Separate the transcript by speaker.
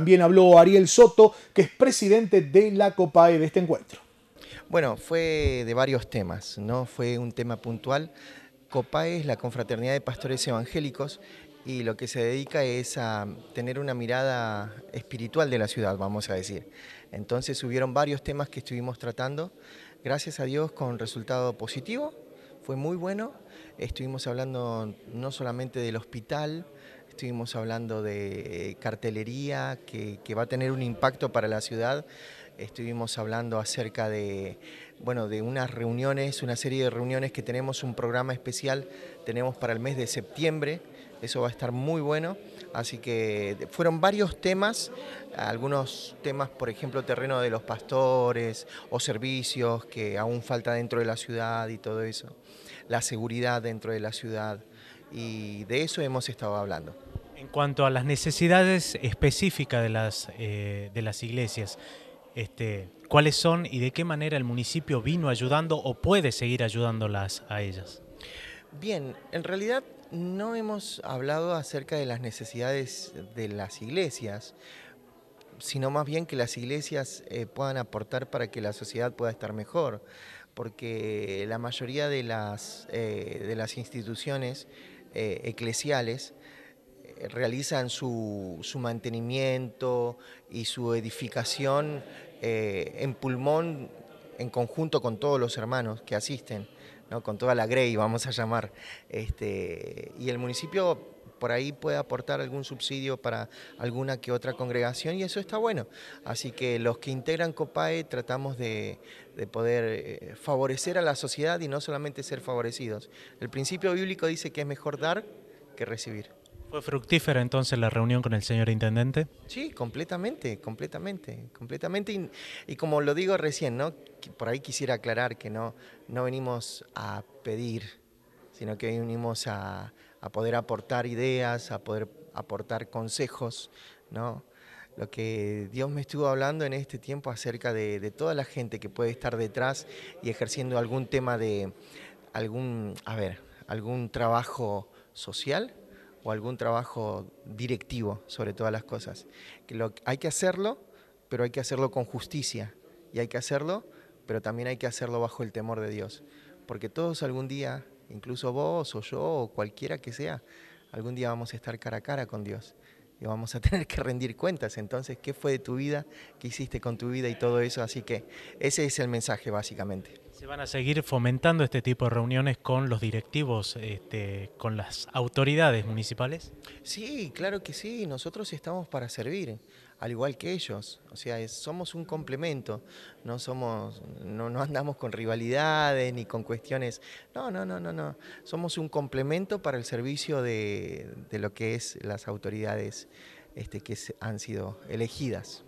Speaker 1: También habló Ariel Soto, que es presidente de la COPAE de este
Speaker 2: encuentro. Bueno, fue de varios temas, no fue un tema puntual. COPAE es la Confraternidad de Pastores Evangélicos y lo que se dedica es a tener una mirada espiritual de la ciudad, vamos a decir. Entonces hubieron varios temas que estuvimos tratando, gracias a Dios con resultado positivo, fue muy bueno. Estuvimos hablando no solamente del hospital, estuvimos hablando de eh, cartelería que, va a tener un impacto para la ciudad, estuvimos hablando acerca de, bueno, de unas reuniones, una serie de reuniones que tenemos un programa especial, tenemos para el mes de septiembre, eso va a estar muy bueno, así que fueron varios temas, algunos temas, por ejemplo, terreno de los pastores o servicios que aún falta dentro de la ciudad y todo eso, la seguridad dentro de la ciudad y de eso hemos estado hablando.
Speaker 1: En cuanto a las necesidades específicas de las, eh, iglesias, este, ¿cuáles son y de qué manera el municipio vino ayudando o puede seguir ayudándolas a ellas?
Speaker 2: Bien, en realidad no hemos hablado acerca de las necesidades de las iglesias, sino más bien que las iglesias eh, puedan aportar para que la sociedad pueda estar mejor, porque la mayoría de las, eh, de las instituciones eclesiales eh, realizan su, mantenimiento y su edificación eh, en pulmón en conjunto con todos los hermanos que asisten, ¿no? con toda la Grey, vamos a llamar. Este, y el municipio por ahí puede aportar algún subsidio para alguna que otra congregación y eso está bueno. Así que los que integran COPAE tratamos de, poder eh, favorecer a la sociedad y no solamente ser favorecidos. El principio bíblico dice que es mejor dar que recibir. ¿Fue
Speaker 1: fructífera entonces la reunión con el señor intendente?
Speaker 2: Sí, completamente, completamente, completamente. Y, como lo digo recién, ¿no? por ahí quisiera aclarar que no, no venimos a pedir, sino que venimos a, poder aportar ideas, a poder aportar consejos, ¿no? lo que Dios me estuvo hablando en este tiempo acerca de, toda la gente que puede estar detrás y ejerciendo algún tema de algún, a ver, algún trabajo social o algún trabajo directivo sobre todas las cosas. Que lo, hay que hacerlo, pero hay que hacerlo con justicia. Y hay que hacerlo, pero también hay que hacerlo bajo el temor de Dios. Porque todos algún día, incluso vos o yo o cualquiera que sea, algún día vamos a estar cara a cara con Dios. Y vamos a tener que rendir cuentas. Entonces, ¿qué fue de tu vida? ¿Qué hiciste con tu vida y todo eso? Así que ese es el mensaje básicamente.
Speaker 1: ¿Se van a seguir fomentando este tipo de reuniones con los directivos,
Speaker 2: este, con las
Speaker 1: autoridades
Speaker 2: municipales? Sí, claro que sí, nosotros estamos para servir, al igual que ellos, o sea, somos un complemento, no, somos, no, andamos con rivalidades ni con cuestiones, no, no, no, no, no, somos un complemento para el servicio de, lo que es las autoridades este, que han sido elegidas.